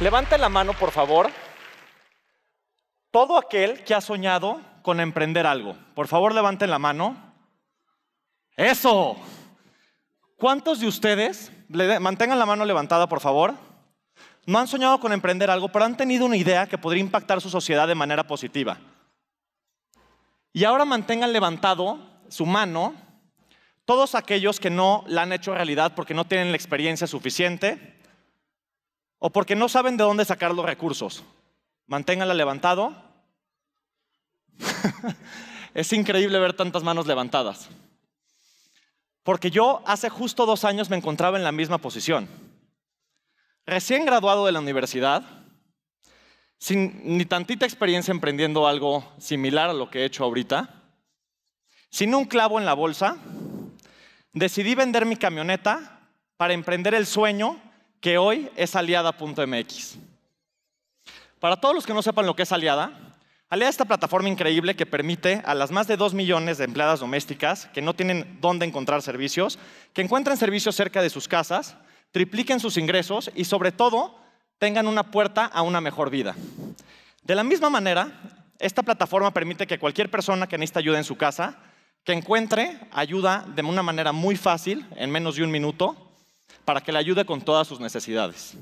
Levanten la mano, por favor. Todo aquel que ha soñado con emprender algo. Por favor, levanten la mano. Eso. ¿Cuántos de ustedes, mantengan la mano levantada, por favor, no han soñado con emprender algo, pero han tenido una idea que podría impactar su sociedad de manera positiva? Y ahora mantengan levantado su mano todos aquellos que no la han hecho realidad porque no tienen la experiencia suficiente, o porque no saben de dónde sacar los recursos. Manténganla levantado. es increíble ver tantas manos levantadas. Porque yo hace justo dos años me encontraba en la misma posición. Recién graduado de la universidad, sin ni tantita experiencia emprendiendo algo similar a lo que he hecho ahorita, sin un clavo en la bolsa, decidí vender mi camioneta para emprender el sueño que hoy es aliada.mx. Para todos los que no sepan lo que es aliada, aliada es esta plataforma increíble que permite a las más de 2 millones de empleadas domésticas que no tienen dónde encontrar servicios, que encuentren servicios cerca de sus casas, tripliquen sus ingresos y sobre todo tengan una puerta a una mejor vida. De la misma manera, esta plataforma permite que cualquier persona que necesite ayuda en su casa, que encuentre ayuda de una manera muy fácil, en menos de un minuto, para que le ayude con todas sus necesidades.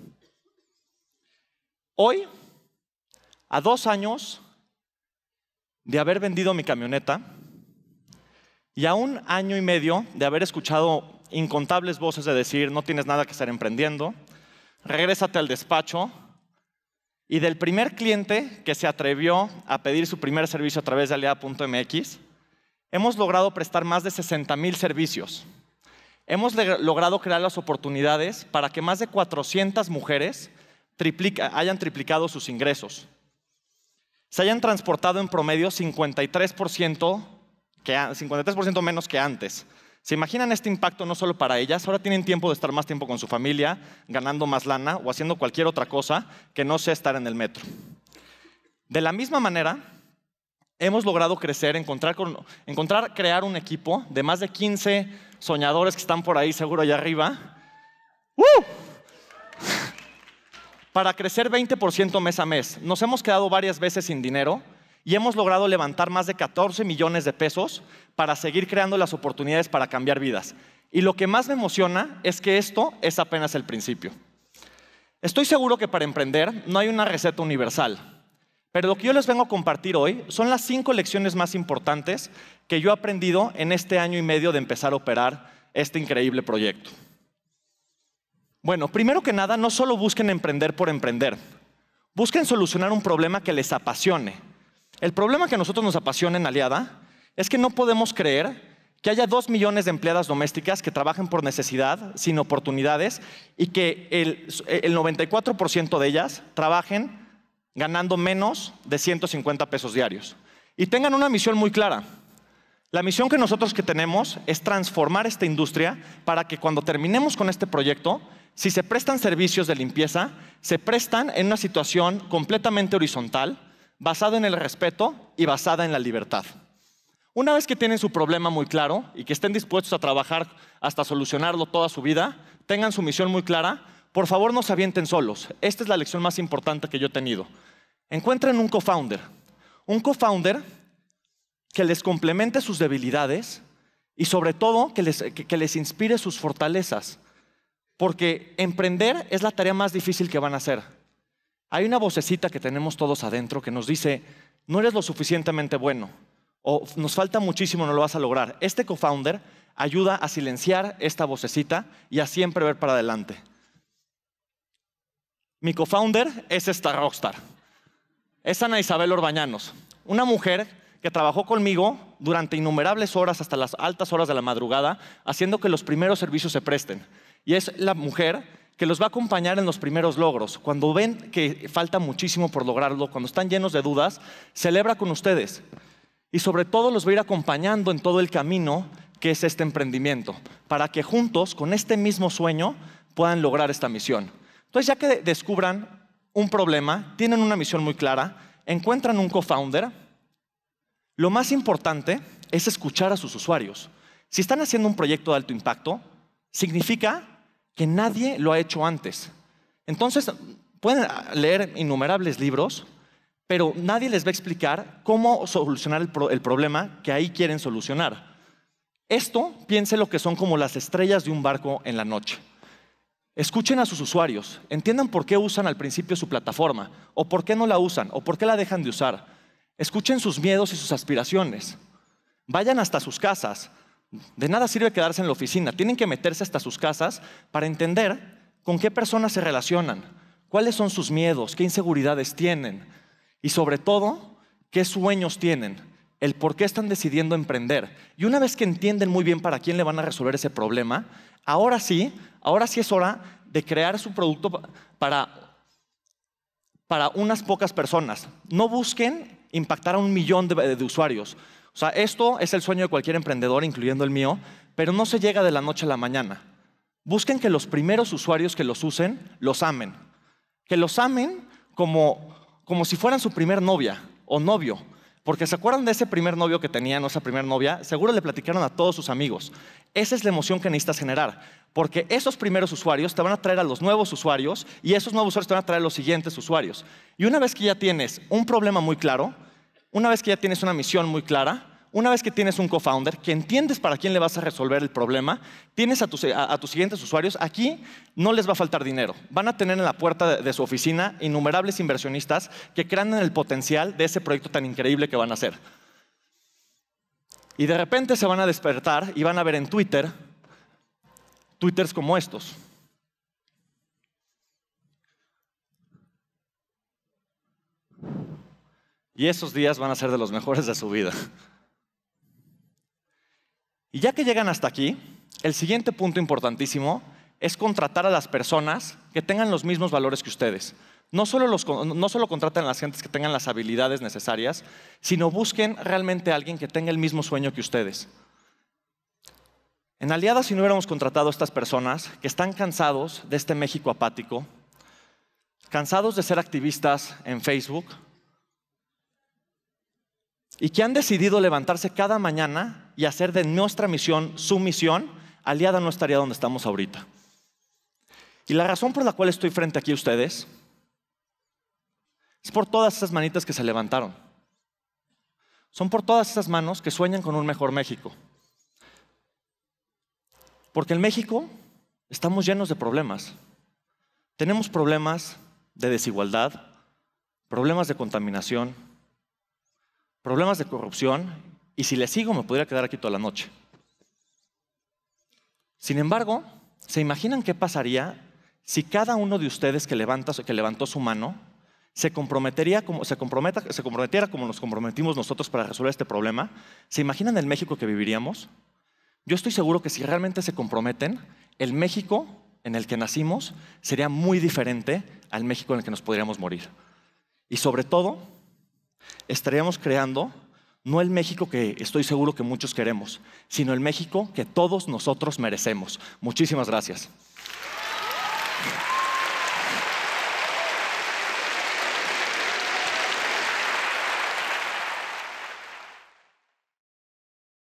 Hoy, a dos años de haber vendido mi camioneta y a un año y medio de haber escuchado incontables voces de decir, no tienes nada que estar emprendiendo, regrésate al despacho, y del primer cliente que se atrevió a pedir su primer servicio a través de aliada.mx, hemos logrado prestar más de 60 mil servicios hemos logrado crear las oportunidades para que más de 400 mujeres hayan triplicado sus ingresos. Se hayan transportado en promedio 53 menos que antes. ¿Se imaginan este impacto no solo para ellas? Ahora tienen tiempo de estar más tiempo con su familia, ganando más lana o haciendo cualquier otra cosa que no sea estar en el metro. De la misma manera, hemos logrado crecer, encontrar, encontrar, crear un equipo de más de 15 soñadores que están por ahí, seguro allá arriba. ¡Uh! Para crecer 20% mes a mes. Nos hemos quedado varias veces sin dinero y hemos logrado levantar más de 14 millones de pesos para seguir creando las oportunidades para cambiar vidas. Y lo que más me emociona es que esto es apenas el principio. Estoy seguro que para emprender no hay una receta universal. Pero lo que yo les vengo a compartir hoy son las cinco lecciones más importantes que yo he aprendido en este año y medio de empezar a operar este increíble proyecto. Bueno, primero que nada, no solo busquen emprender por emprender, busquen solucionar un problema que les apasione. El problema que a nosotros nos apasiona en Aliada es que no podemos creer que haya dos millones de empleadas domésticas que trabajen por necesidad, sin oportunidades, y que el, el 94% de ellas trabajen ganando menos de 150 pesos diarios. Y tengan una misión muy clara. La misión que nosotros que tenemos es transformar esta industria para que cuando terminemos con este proyecto, si se prestan servicios de limpieza, se prestan en una situación completamente horizontal, basada en el respeto y basada en la libertad. Una vez que tienen su problema muy claro y que estén dispuestos a trabajar hasta solucionarlo toda su vida, tengan su misión muy clara, por favor no se avienten solos. Esta es la lección más importante que yo he tenido. Encuentren un co-founder. Un co-founder que les complemente sus debilidades y sobre todo que les, inspire sus fortalezas. Porque emprender es la tarea más difícil que van a hacer. Hay una vocecita que tenemos todos adentro que nos dice, no eres lo suficientemente bueno, o nos falta muchísimo, no lo vas a lograr. Este co-founder ayuda a silenciar esta vocecita y a siempre ver para adelante. Mi co-founder es esta rockstar es Ana Isabel Orbañanos, una mujer que trabajó conmigo durante innumerables horas hasta las altas horas de la madrugada, haciendo que los primeros servicios se presten. Y es la mujer que los va a acompañar en los primeros logros. Cuando ven que falta muchísimo por lograrlo, cuando están llenos de dudas, celebra con ustedes. Y sobre todo los va a ir acompañando en todo el camino que es este emprendimiento, para que juntos, con este mismo sueño, puedan lograr esta misión. Entonces, ya que descubran un problema, tienen una misión muy clara, encuentran un co-founder. Lo más importante es escuchar a sus usuarios. Si están haciendo un proyecto de alto impacto, significa que nadie lo ha hecho antes. Entonces, pueden leer innumerables libros, pero nadie les va a explicar cómo solucionar el, el problema que ahí quieren solucionar. Esto, piense lo que son como las estrellas de un barco en la noche. Escuchen a sus usuarios, entiendan por qué usan al principio su plataforma, o por qué no la usan, o por qué la dejan de usar. Escuchen sus miedos y sus aspiraciones. Vayan hasta sus casas. De nada sirve quedarse en la oficina, tienen que meterse hasta sus casas para entender con qué personas se relacionan, cuáles son sus miedos, qué inseguridades tienen y sobre todo qué sueños tienen el por qué están decidiendo emprender. Y una vez que entienden muy bien para quién le van a resolver ese problema, ahora sí, ahora sí es hora de crear su producto para, unas pocas personas. No busquen impactar a un millón de, usuarios. O sea, esto es el sueño de cualquier emprendedor, incluyendo el mío, pero no se llega de la noche a la mañana. Busquen que los primeros usuarios que los usen los amen. Que los amen como, como si fueran su primer novia o novio porque se acuerdan de ese primer novio que tenía, o esa primera novia, seguro le platicaron a todos sus amigos. Esa es la emoción que necesitas generar, porque esos primeros usuarios te van a traer a los nuevos usuarios y esos nuevos usuarios te van a traer a los siguientes usuarios. Y una vez que ya tienes un problema muy claro, una vez que ya tienes una misión muy clara, una vez que tienes un co-founder, que entiendes para quién le vas a resolver el problema, tienes a tus, siguientes usuarios, aquí no les va a faltar dinero. Van a tener en la puerta de, su oficina innumerables inversionistas que crean en el potencial de ese proyecto tan increíble que van a hacer. Y de repente se van a despertar y van a ver en Twitter twitters como estos. Y esos días van a ser de los mejores de su vida. Y ya que llegan hasta aquí, el siguiente punto importantísimo es contratar a las personas que tengan los mismos valores que ustedes. No solo, contraten a las gentes que tengan las habilidades necesarias, sino busquen realmente a alguien que tenga el mismo sueño que ustedes. En Aliadas, si no hubiéramos contratado a estas personas que están cansados de este México apático, cansados de ser activistas en Facebook y que han decidido levantarse cada mañana y hacer de nuestra misión su misión, Aliada no estaría donde estamos ahorita. Y la razón por la cual estoy frente aquí a ustedes es por todas esas manitas que se levantaron. Son por todas esas manos que sueñan con un mejor México. Porque en México estamos llenos de problemas. Tenemos problemas de desigualdad, problemas de contaminación, problemas de corrupción y si le sigo, me podría quedar aquí toda la noche. Sin embargo, ¿se imaginan qué pasaría si cada uno de ustedes que, levantó su mano se, comprometería se, comprometa, se comprometiera como nos comprometimos nosotros para resolver este problema? ¿Se imaginan el México que viviríamos? Yo estoy seguro que si realmente se comprometen, el México en el que nacimos sería muy diferente al México en el que nos podríamos morir. Y sobre todo, estaríamos creando no el México que estoy seguro que muchos queremos, sino el México que todos nosotros merecemos. Muchísimas gracias.